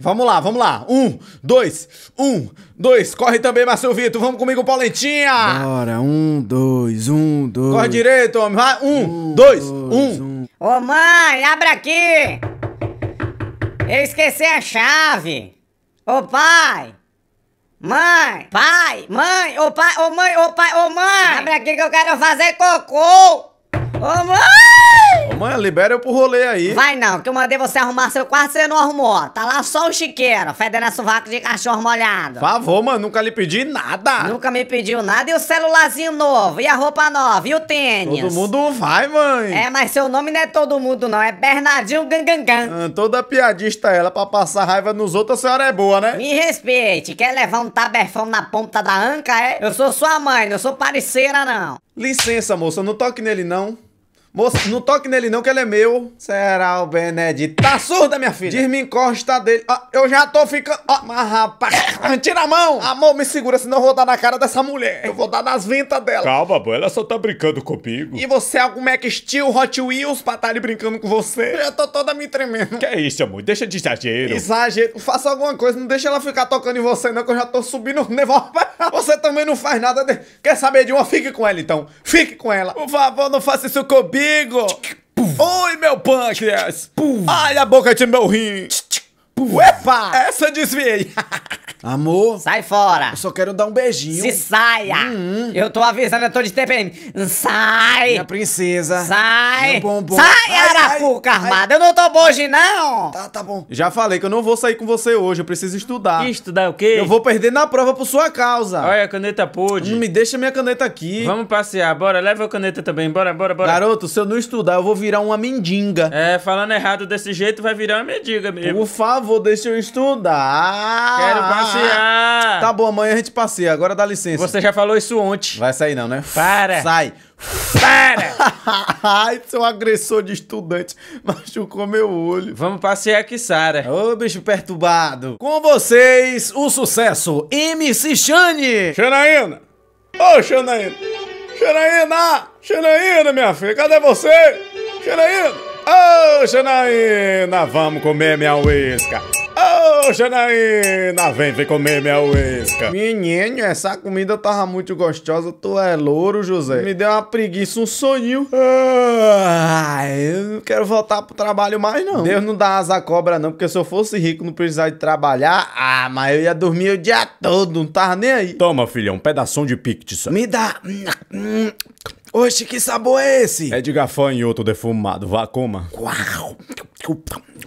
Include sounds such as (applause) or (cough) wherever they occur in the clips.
Vamos lá, vamos lá. Um, dois, um, dois. Corre também, Marcelo Vitor. Vamos comigo, Paulentinha. Bora, um, dois, um, dois. Corre direito, homem. Vai, um, um dois, dois, um. Ô, mãe, abre aqui. Eu esqueci a chave. Ô, pai. Mãe, pai, mãe, ô, pai, ô, mãe, ô, pai, ô, mãe. Abre aqui que eu quero fazer cocô. Ô, mãe. Mãe, libera eu pro rolê aí. Vai não, que eu mandei você arrumar seu quarto, você não arrumou. Tá lá só o chiqueiro, fedendo a sovaco de cachorro molhado. Favor, mano, nunca lhe pedi nada. Nunca me pediu nada. E o celularzinho novo, e a roupa nova, e o tênis. Todo mundo vai, mãe. É, mas seu nome não é todo mundo não, é Bernardinho Gangangan. Ah, toda piadista é ela, pra passar raiva nos outros, a senhora é boa, né? Me respeite, quer levar um taberfão na ponta da anca, é? Eu sou sua mãe, não sou parceira, não. Licença, moça, não toque nele, não. Moça, não toque nele não, que ele é meu. Será o Benedito? Tá surda, minha filha? Diz-me encosta dele. Ó, ah, eu já tô ficando... Ó, ah, mas rapaz... (coughs) Tira a mão! Amor, me segura, senão eu vou dar na cara dessa mulher. Eu vou dar nas ventas dela. Calma, amor ela só tá brincando comigo. E você é algum Mac Steel Hot Wheels pra estar tá ali brincando com você? Eu tô toda me tremendo. Que é isso, amor? Deixa de exagero. Exagero. Faça alguma coisa, não deixa ela ficar tocando em você não, que eu já tô subindo o nervoso. (laughs) Você também não faz nada. De... Quer saber de uma? Fique com ela, então. Fique com ela. Por favor, não faça isso comigo. Oi, meu pâncreas! Ai, a boca de meu rim! Epa! Essa desviei! (laughs) Amor. Sai fora. Eu só quero dar um beijinho. Se saia. Uhum. Eu tô avisando, eu tô de TPM. Sai. Minha princesa. Sai. Meu bombom. Sai, ai, Arapuca ai, armada. Ai. Eu não tô bom hoje, não. Tá, tá bom. Já falei que eu não vou sair com você hoje. Eu preciso estudar. Estudar o quê? Eu vou perder na prova por sua causa. Olha, a caneta pôde. Não me deixa minha caneta aqui. Vamos passear. Bora, leva a caneta também. Bora, bora, bora. Garoto, se eu não estudar, eu vou virar uma mendiga. É, falando errado desse jeito, vai virar uma mendiga mesmo. Por favor, deixa eu estudar. Quero passar passear. Ah. Tá bom, amanhã a gente passeia. Agora dá licença. Você já falou isso ontem. Vai sair não, né? Para. Sai. Para! (laughs) Ai, seu agressor de estudante (laughs) machucou meu olho. Vamos passear aqui, Sara. Ô, bicho perturbado. Com vocês, o sucesso MC Shane. Xanaína. Ô, oh, Xanaína. Xanaína. Xanaína, minha filha, cadê você? Xanaína. Ô, oh, Xanaína, vamos comer minha uísca. Janaína, vem, vem comer minha uísca. Menino, essa comida tava muito gostosa. Tu é louro, José. Me deu uma preguiça, um soninho. Ah, eu não quero voltar pro trabalho mais, não. Deus não dá asa cobra, não, porque se eu fosse rico não precisava de trabalhar, ah, mas eu ia dormir o dia todo, não tava nem aí. Toma, filhão, um pedação de pictiça. Me dá... Hum, hum. Oxe, que sabor é esse? É de gafanhoto defumado, vá, coma. Uau!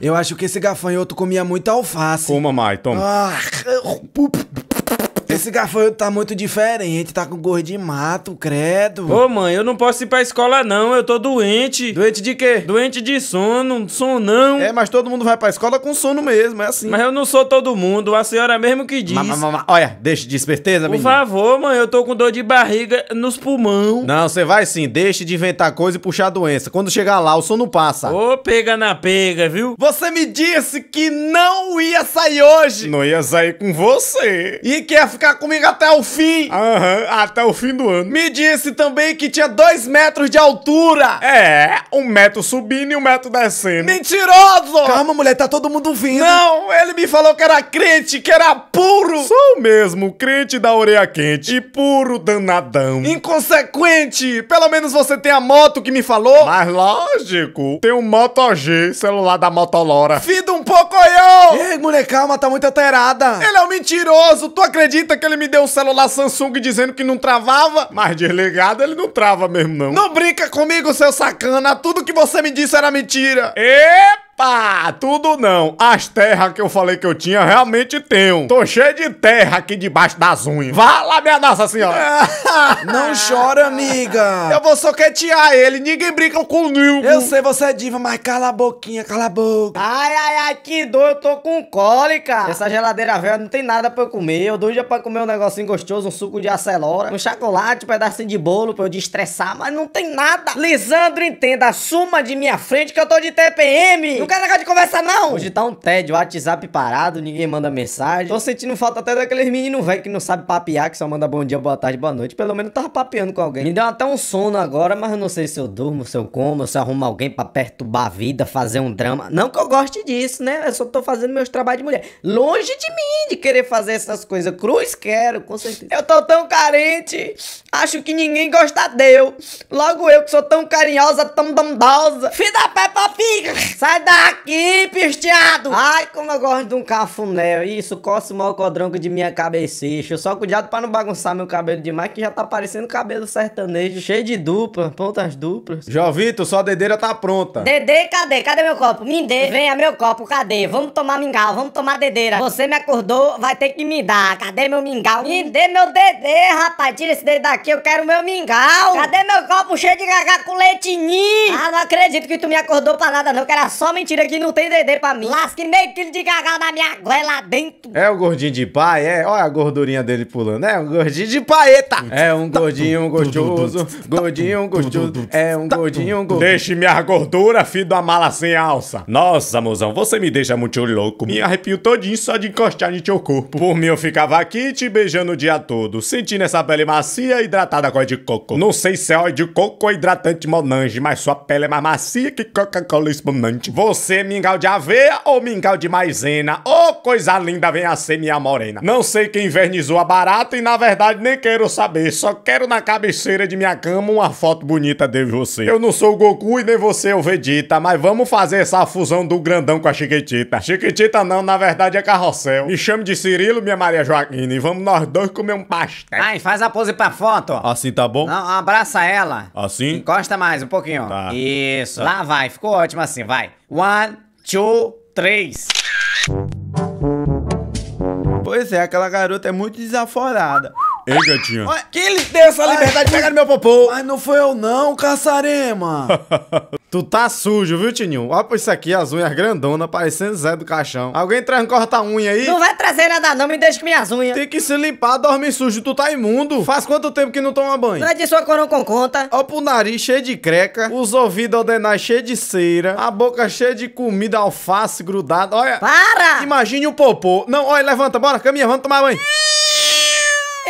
Eu acho que esse gafanhoto comia muita alface. Coma, mais, toma. Ah. (laughs) Esse gafanhoto tá muito diferente, tá com gordo de mato, credo. Ô, mãe, eu não posso ir pra escola, não. Eu tô doente. Doente de quê? Doente de sono, sonão. É, mas todo mundo vai pra escola com sono mesmo, é assim. Mas eu não sou todo mundo, a senhora mesmo que diz. Ma, ma, ma, olha, deixa de esperteza, Por favor, mãe, eu tô com dor de barriga nos pulmão. Não, você vai sim, deixa de inventar coisa e puxar doença. Quando chegar lá, o sono passa. Ô, pega na pega, viu? Você me disse que não ia sair hoje. Não ia sair com você. E que a ficar comigo até o fim. Aham, uhum, até o fim do ano. Me disse também que tinha dois metros de altura. É, um metro subindo e um metro descendo. Mentiroso! Calma, mulher, tá todo mundo vindo. Não, ele me falou que era crente, que era puro. Sou mesmo, crente da orelha quente e puro danadão. Inconsequente! Pelo menos você tem a moto que me falou. Mas lógico, tem um Moto G, celular da Motolora. Fido um pouco eu! Ei, mulher, calma, tá muito alterada. Ele é um mentiroso, tu acredita? acredita que ele me deu um celular Samsung dizendo que não travava? Mas delegado ele não trava mesmo, não. Não brinca comigo, seu sacana. Tudo que você me disse era mentira. Epa! Pá, tudo não. As terras que eu falei que eu tinha, realmente tenho. Tô cheio de terra aqui debaixo das unhas. Vá lá, minha Nossa Senhora. (laughs) não chora, amiga. Eu vou soquetear ele. Ninguém brinca nil. Eu sei, você é diva, mas cala a boquinha, cala a boca. Ai, ai, ai, que dor. Eu tô com cólica. Essa geladeira velha não tem nada pra eu comer. Eu dou já pra comer um negocinho gostoso, um suco de acelora, um chocolate, um pedacinho de bolo pra eu destressar, mas não tem nada. Lisandro, entenda. Suma de minha frente que eu tô de TPM quero negócio de conversa, não! Hoje tá um tédio, WhatsApp parado, ninguém manda mensagem. Tô sentindo falta até daqueles meninos velho que não sabe papear, que só manda bom dia, boa tarde, boa noite. Pelo menos tava papeando com alguém. Me deu até um sono agora, mas eu não sei se eu durmo, se eu como, se eu arrumo alguém pra perturbar a vida, fazer um drama. Não que eu goste disso, né? Eu só tô fazendo meus trabalhos de mulher. Longe de mim de querer fazer essas coisas. Cruz quero, com certeza. Eu tô tão carente. Acho que ninguém gosta de eu. Logo eu que sou tão carinhosa, tão bondosa. Filho pé Peppa Pig! Sai da aqui, pisteado! Ai, como eu gosto de um cafuné. Isso, coça o mocodronco de minha cabecicha. Só cuidado pra não bagunçar meu cabelo demais, que já tá parecendo cabelo sertanejo, cheio de dupla, pontas duplas. Jovito, sua dedeira tá pronta. Dedê, cadê? Cadê meu copo? Me dê. Venha, meu copo, cadê? Vamos tomar mingau, vamos tomar dedeira. Você me acordou, vai ter que me dar. Cadê meu mingau? Me dê meu dedê, rapaz. Tira esse dedo daqui, eu quero meu mingau. Cadê meu copo cheio de gagá com leitinho? Ah, não acredito que tu me acordou pra nada, não. Que era só mentira mentira que não tem dedê pra mim. Lasque meio quilo de cagal na minha goela dentro. É o gordinho de pai, é? Olha a gordurinha dele pulando. É um gordinho de paeta. É um gordinho gostoso. Gordinho gostoso. É um gordinho gostoso. Deixe minha gordura, filho da mala sem alça. Nossa, mozão, você me deixa muito louco. Me arrepio todinho só de encostar no teu corpo. Por mim, eu ficava aqui te beijando o dia todo. Sentindo essa pele macia hidratada com óleo de coco. Não sei se é óleo de coco ou hidratante monange, mas sua pele é mais macia que Coca-Cola espumante. Você você, mingau de aveia ou mingau de maisena? Ô, oh, coisa linda vem a ser minha morena. Não sei quem invernizou a barata e, na verdade, nem quero saber. Só quero na cabeceira de minha cama uma foto bonita de você. Eu não sou o Goku e nem você é o Vegeta, mas vamos fazer essa fusão do grandão com a Chiquitita. Chiquitita não, na verdade é carrossel. Me chame de Cirilo, minha Maria Joaquina, e vamos nós dois comer um pastel. Ai, faz a pose pra foto. Assim tá bom? Não, abraça ela. Assim? Encosta mais um pouquinho. Tá. Isso. Tá. Lá vai, ficou ótimo assim, vai. One, two, três. Pois é, aquela garota é muito desaforada. Ei, gatinha. Que quem lhe deu essa liberdade de pegar no meu popô? Ai, não foi eu não, caçarema. (laughs) Tu tá sujo, viu, Tininho? Olha pra isso aqui, as unhas grandonas parecendo Zé do Caixão. Alguém traz um corta-unha aí? Não vai trazer nada não, me deixa com minhas unhas. Tem que se limpar, dorme sujo, tu tá imundo. Faz quanto tempo que não toma banho? Não é de sua coroa com conta. Ó pro nariz cheio de creca, os ouvidos ordenais cheio de cera, a boca cheia de comida, alface grudada, olha. Para! Imagine o popô. Não, olha, levanta, bora, caminha, vamos tomar banho.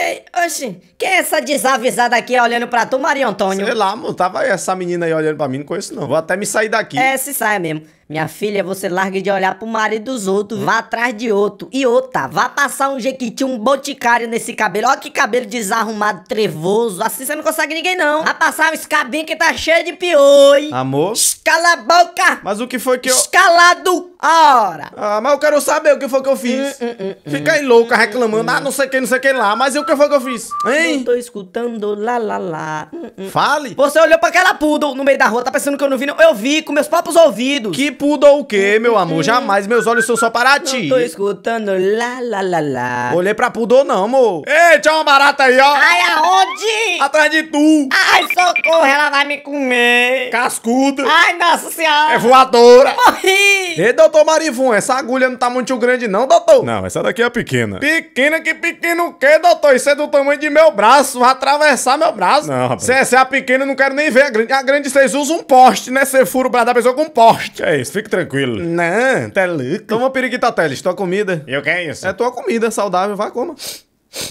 Ei, é, oxi, quem é essa desavisada aqui olhando pra tu, Maria Antônio? Sei lá, mano, tava essa menina aí olhando pra mim, não conheço não. Vou até me sair daqui. É, se sai mesmo. Minha filha, você larga de olhar pro marido dos outros, vá atrás de outro. E outra, vá passar um jequiti, um boticário nesse cabelo. Olha que cabelo desarrumado, trevoso. Assim você não consegue ninguém, não. Vá passar um escabinho que tá cheio de pioi. Amor? Cala a boca! Mas o que foi que eu... Escalado! A hora! Ah, mas eu quero saber o que foi que eu fiz. Hum, hum, hum, hum Fica aí louca hum, reclamando. Hum. Ah, não sei quem, não sei quem lá. Mas eu que foi que eu fiz? Hein? Não tô escutando lá, lá, lá. Hum, hum. Fale. Você olhou pra aquela poodle no meio da rua, tá pensando que eu não vi, não? Eu vi com meus próprios ouvidos. Que poodle o quê, meu hum, amor? Jamais, meus olhos são só para ti. Não tô escutando lá, lá, lá, lá. Olhei pra poodle não, amor. Ei, tinha uma barata aí, ó. Ai, aonde? Atrás de tu. Ai, socorro, ela vai me comer. Cascuda. Ai, nossa senhora. É voadora. Morri. Ei, doutor Marivum, essa agulha não tá muito grande não, doutor. Não, essa daqui é pequena. Pequena que pequeno o quê, doutor? Isso do tamanho de meu braço, vai atravessar meu braço. Não, rapaz. Você é a é pequena, não quero nem ver a grande. A grande vocês usam um poste, né? Você fura o braço da pessoa com um poste. É isso, fique tranquilo. Não, tá louco. Toma periquita, Teles, tua comida. E o que é isso? É tua comida, saudável, vai, coma.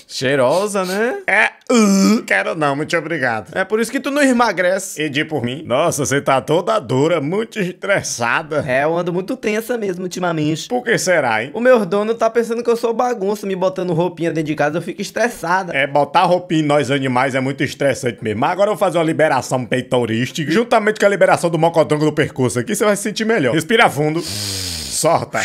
Cheirosa, né? É. Uh, quero não, muito obrigado. É por isso que tu não emagrece. E de por mim. Nossa, você tá toda dura, muito estressada. É, eu ando muito tensa mesmo ultimamente. Por que será, hein? O meu dono tá pensando que eu sou bagunça, me botando roupinha dentro de casa, eu fico estressada. É, botar roupinha em nós animais é muito estressante mesmo. Mas agora eu vou fazer uma liberação peitorística, juntamente com a liberação do mocotrongo do percurso aqui, você vai se sentir melhor. Respira fundo. Sorta.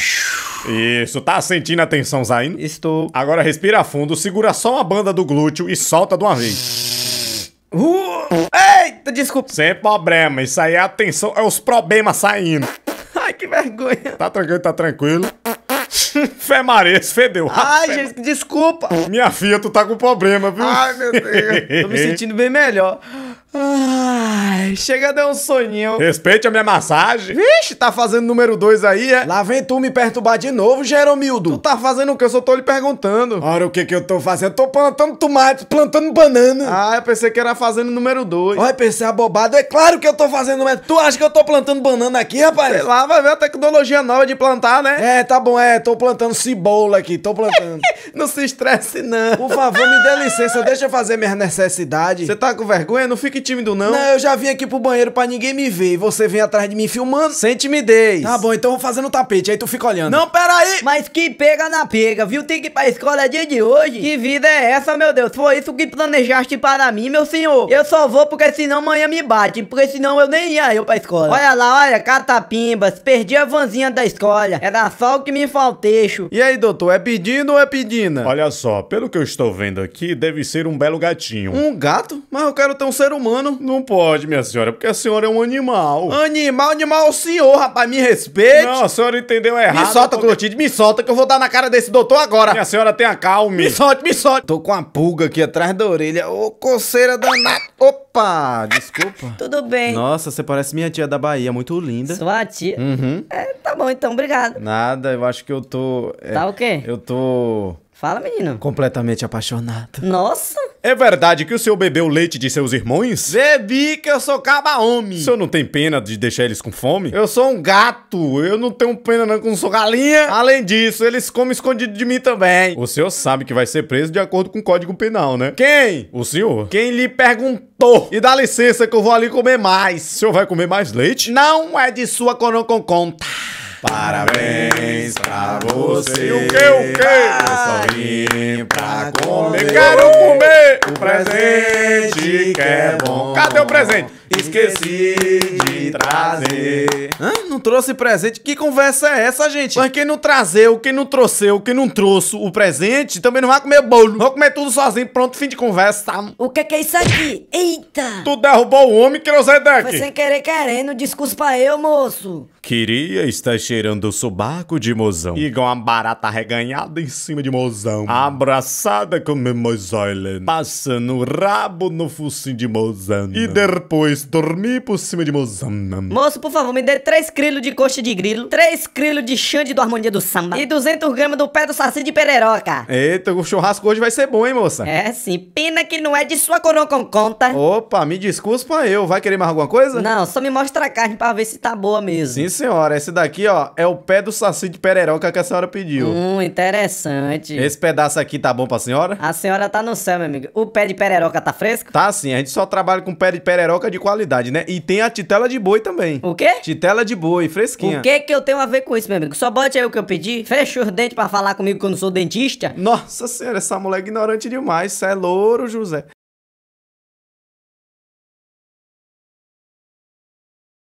Isso, tá sentindo a tensão saindo? Estou. Agora respira fundo, segura só uma banda do glúteo e solta de uma vez. Uh, eita, desculpa. Sem problema, isso aí é a tensão, é os problemas saindo. Ai, que vergonha. Tá tranquilo, tá tranquilo. (laughs) Femarês, fedeu. Ai, gente, desculpa. Minha filha, tu tá com problema, viu? Ai, meu Deus. (laughs) Tô me sentindo bem melhor. Ai, chega a dar um soninho. Respeite a minha massagem. Vixe, tá fazendo número dois aí, é? Lá vem tu me perturbar de novo, Jeromildo. Tu tá fazendo o que? Eu só tô lhe perguntando. Ora, o que que eu tô fazendo? tô plantando tomate, plantando banana. Ah, eu pensei que era fazendo número dois. Olha, pensei abobado. É claro que eu tô fazendo número... Tu acha que eu tô plantando banana aqui, rapaz? Sei lá, vai ver a tecnologia nova de plantar, né? É, tá bom, é. Tô plantando cebola aqui, tô plantando. (laughs) não se estresse, não. Por favor, me dê licença, deixa eu fazer minhas necessidades. Você tá com vergonha? Não fique tímido, não. Não, eu já vim aqui pro banheiro pra ninguém me ver. E você vem atrás de mim filmando? Sem timidez. Tá bom, então eu vou fazer no tapete, aí tu fica olhando. Não, peraí! Mas que pega na pega, viu? Tem que ir pra escola dia de hoje. Que vida é essa, meu Deus? Foi isso que planejaste para mim, meu senhor? Eu só vou porque senão amanhã me bate, porque senão eu nem ia eu pra escola. Olha lá, olha, catapimbas, perdi a vanzinha da escola. Era só o que me faltei queixo. E aí, doutor, é pedindo ou é pedina? Olha só, pelo que eu estou vendo aqui, deve ser um belo gatinho. Um gato? Mas eu quero ter um ser humano. Não pode, minha senhora, porque a senhora é um animal. Animal, animal, senhor, rapaz, me respeite. Não, a senhora entendeu errado. Me solta, Clotilde, me solta que eu vou dar na cara desse doutor agora. Minha senhora, tenha calma. Me solte, me solte. Tô com uma pulga aqui atrás da orelha. Ô, coceira danada. Opa, desculpa. Tudo bem. Nossa, você parece minha tia da Bahia, muito linda. Sua tia? Uhum. É Tá bom, então, obrigado. Nada, eu acho que eu tô. É, tá o quê? Eu tô. Fala, menino. Completamente apaixonado. Nossa! É verdade que o senhor bebeu leite de seus irmãos? Bebi, que eu sou caba homem. O senhor não tem pena de deixar eles com fome? Eu sou um gato, eu não tenho pena não, que não sou galinha. Além disso, eles comem escondido de mim também. O senhor sabe que vai ser preso de acordo com o código penal, né? Quem? O senhor. Quem lhe perguntou? E dá licença que eu vou ali comer mais. O senhor vai comer mais leite? Não é de sua conta. Parabéns pra você. E o que, o que? Eu só vim pra comer. Eu quero comer o presente que é bom. Cadê o presente? Esqueci de trazer. Hã? Não trouxe presente? Que conversa é essa, gente? Mas quem não trazeu, quem não trouxeu, quem não trouxe o presente, também não vai comer bolo. Vou comer tudo sozinho, pronto, fim de conversa. Tá? O que, é que é isso aqui? Eita! Tu derrubou o homem, Creuzedeck. Foi sem querer querendo, pra eu, moço. Queria estar cheirando o subaco de mozão. Igual uma barata reganhada em cima de mozão. Abraçada com meu Island. Passando o rabo no focinho de mozão. E depois dormir por cima de Mozambique. Moço, por favor, me dê 3 quilos de coxa de grilo, 3 quilos de xande do Harmonia do Samba e 200 gramas do pé do saci de pereroca. Eita, o churrasco hoje vai ser bom, hein, moça? É sim, pena que não é de sua coroa com conta. Opa, me desculpa eu. Vai querer mais alguma coisa? Não, só me mostra a carne pra ver se tá boa mesmo. Sim, senhora. Esse daqui, ó, é o pé do saci de pereroca que a senhora pediu. Hum, interessante. Esse pedaço aqui tá bom pra senhora? A senhora tá no céu, meu amigo. O pé de pereroca tá fresco? Tá sim, a gente só trabalha com pé de pereroca de quatro qualidade, né? E tem a titela de boi também. O quê? Titela de boi, fresquinha. O que que eu tenho a ver com isso, meu amigo? Só bote aí o que eu pedi, fecha os dentes pra falar comigo que eu não sou dentista. Nossa senhora, essa mulher é ignorante demais. Cê é louro, José.